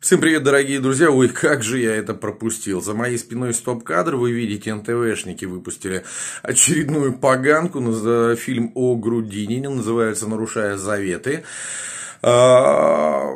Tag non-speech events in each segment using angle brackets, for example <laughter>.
Всем привет, дорогие друзья! Ой, как же я это пропустил. За моей спиной стоп-кадр вы видите, НТВшники выпустили очередную поганку. Фильм о грудине. называется «Нарушая заветы». А,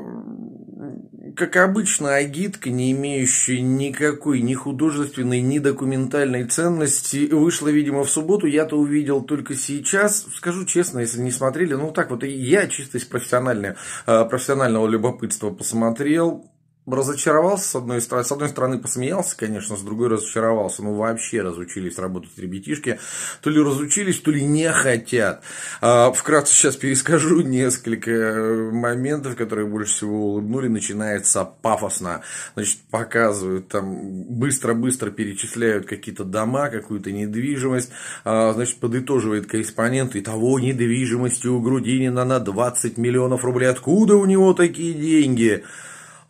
как обычно, агитка, не имеющая никакой ни художественной, ни документальной ценности, вышла, видимо, в субботу. Я-то увидел только сейчас. Скажу честно, если не смотрели, ну так вот, я чисто из профессионального, а, профессионального любопытства посмотрел разочаровался, с одной стороны, с одной стороны посмеялся, конечно, с другой разочаровался, ну вообще разучились работать ребятишки, то ли разучились, то ли не хотят. А, вкратце сейчас перескажу несколько э, моментов, которые больше всего улыбнули, начинается пафосно, значит, показывают там, быстро-быстро перечисляют какие-то дома, какую-то недвижимость, а, значит, подытоживает корреспондент, и того недвижимости у Грудинина на 20 миллионов рублей, откуда у него такие деньги?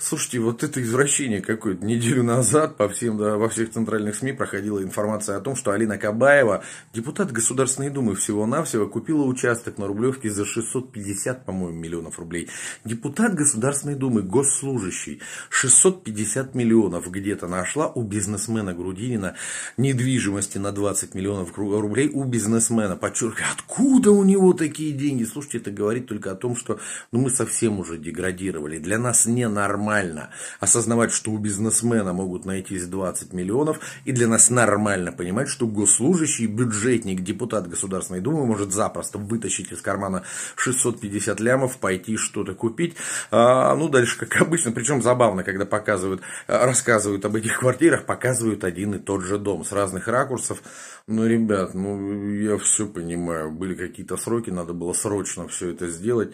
Слушайте, вот это извращение какое-то. Неделю назад по всем, да, во всех центральных СМИ проходила информация о том, что Алина Кабаева, депутат Государственной Думы всего-навсего, купила участок на Рублевке за 650, по-моему, миллионов рублей. Депутат Государственной Думы, госслужащий, 650 миллионов где-то нашла у бизнесмена Грудинина недвижимости на 20 миллионов рублей у бизнесмена. Подчеркиваю, откуда у него такие деньги? Слушайте, это говорит только о том, что ну, мы совсем уже деградировали. Для нас ненормально нормально. Осознавать, что у бизнесмена могут найтись 20 миллионов, и для нас нормально понимать, что госслужащий, бюджетник, депутат Государственной Думы может запросто вытащить из кармана 650 лямов, пойти что-то купить. А, ну, дальше, как обычно, причем забавно, когда показывают, э, рассказывают об этих квартирах, показывают один и тот же дом с разных ракурсов. Ну, ребят, ну, я все понимаю, были какие-то сроки, надо было срочно все это сделать.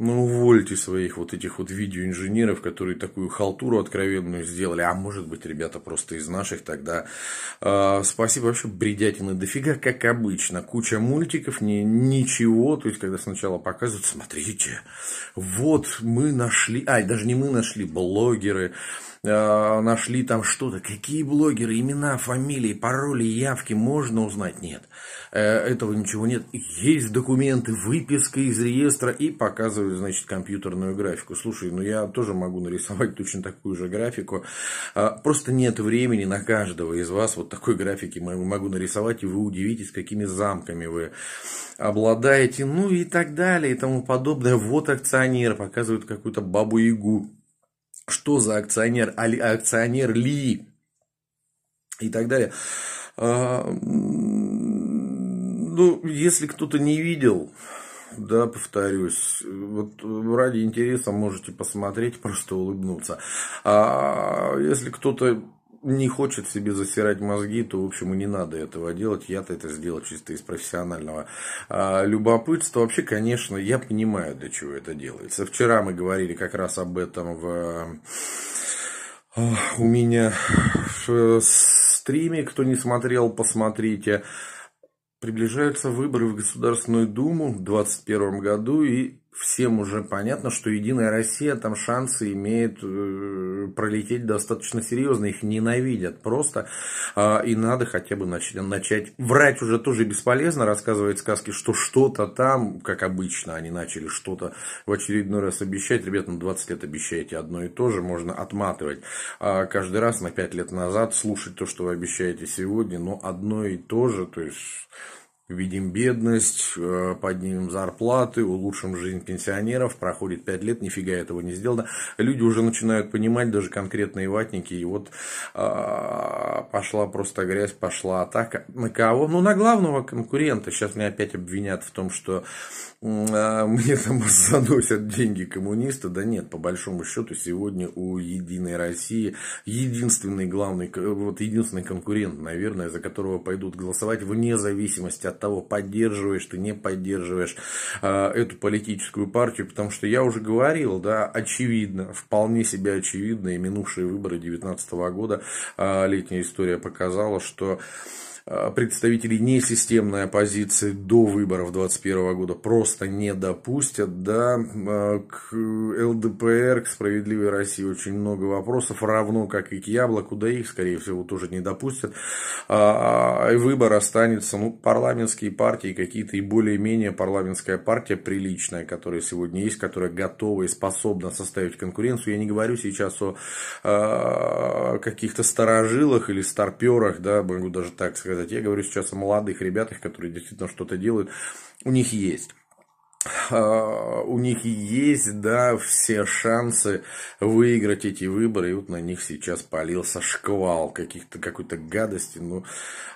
Ну, увольте своих вот этих вот видеоинженеров, которые такую халтуру откровенную сделали. А может быть, ребята просто из наших тогда. Э, спасибо вообще, бредятины дофига, как обычно. Куча мультиков, ни ничего. То есть, когда сначала показывают, смотрите, вот мы нашли... Ай, даже не мы нашли, блогеры а, нашли там что-то. Какие блогеры, имена, фамилии, пароли, явки можно узнать? Нет. Э, этого ничего нет. Есть документы, выписка из реестра и показывают нарисовали, значит, компьютерную графику. Слушай, ну я тоже могу нарисовать точно такую же графику. А, просто нет времени на каждого из вас вот такой графики могу нарисовать, и вы удивитесь, какими замками вы обладаете, ну и так далее, и тому подобное. Вот акционер показывает какую-то бабу-ягу. Что за акционер? А ли, акционер ли? И так далее. А, ну, если кто-то не видел, да, повторюсь, вот э, ради интереса можете посмотреть, <laughs> просто улыбнуться. А если кто-то не хочет себе засирать мозги, то, в общем, и не надо этого делать. Я-то это сделал чисто из профессионального а, любопытства. Вообще, конечно, я понимаю, для чего это делается. Вчера мы говорили как раз об этом в... А, у меня в э, стриме. Кто не смотрел, посмотрите. Приближаются выборы в Государственную Думу в 2021 году, и всем уже понятно, что «Единая Россия» там шансы имеет э, пролететь достаточно серьезно, их ненавидят просто, а, и надо хотя бы начать, начать врать уже тоже бесполезно, рассказывать сказки, что что-то там, как обычно, они начали что-то в очередной раз обещать, ребята, на ну, 20 лет обещаете одно и то же, можно отматывать а каждый раз на ну, 5 лет назад, слушать то, что вы обещаете сегодня, но ну, одно и то же, то есть видим бедность, э, поднимем зарплаты, улучшим жизнь пенсионеров, проходит 5 лет, нифига этого не сделано. Люди уже начинают понимать, даже конкретные ватники, и вот а, пошла просто грязь, пошла атака. На кого? Ну, на главного конкурента. Сейчас меня опять обвинят в том, что а, мне там <laughs> заносят деньги коммуниста, Да нет, по большому счету, сегодня у Единой России единственный главный, вот единственный конкурент, наверное, за которого пойдут голосовать вне зависимости от от того, поддерживаешь ты, не поддерживаешь а, эту политическую партию, потому что я уже говорил, да, очевидно, вполне себе очевидно, и минувшие выборы 2019 года, а, летняя история показала, что Э, представителей несистемной оппозиции до выборов 2021 года просто не допустят. Да? Э, к ЛДПР, к «Справедливой России» очень много вопросов, равно как и к «Яблоку», да их, скорее всего, тоже не допустят. А, а, и выбор останется, ну, парламентские партии какие-то и более-менее парламентская партия приличная, которая сегодня есть, которая готова и способна составить конкуренцию. Я не говорю сейчас о а, каких-то старожилах или старперах, да, могу даже так сказать, сказать. Я говорю сейчас о молодых ребятах, которые действительно что-то делают. У них есть. А, у них есть, да, все шансы выиграть эти выборы, и вот на них сейчас полился шквал каких-то, какой-то гадости, ну,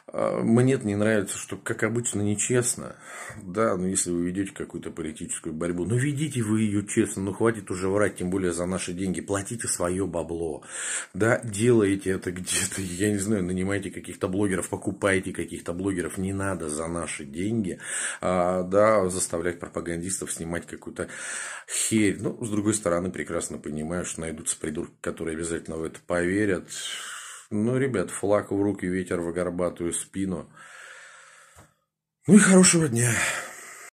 а, мне это не нравится, что, как обычно, нечестно, да, но ну, если вы ведете какую-то политическую борьбу, ну, ведите вы ее честно, ну, хватит уже врать, тем более за наши деньги, платите свое бабло, да, делаете это где-то, я не знаю, нанимайте каких-то блогеров, покупайте каких-то блогеров, не надо за наши деньги, а, да, заставлять пропагандировать пропагандистов снимать какую-то херь. Ну, с другой стороны, прекрасно понимаю, что найдутся придурки, которые обязательно в это поверят. Ну, ребят, флаг в руки, ветер в горбатую спину. Ну и хорошего дня.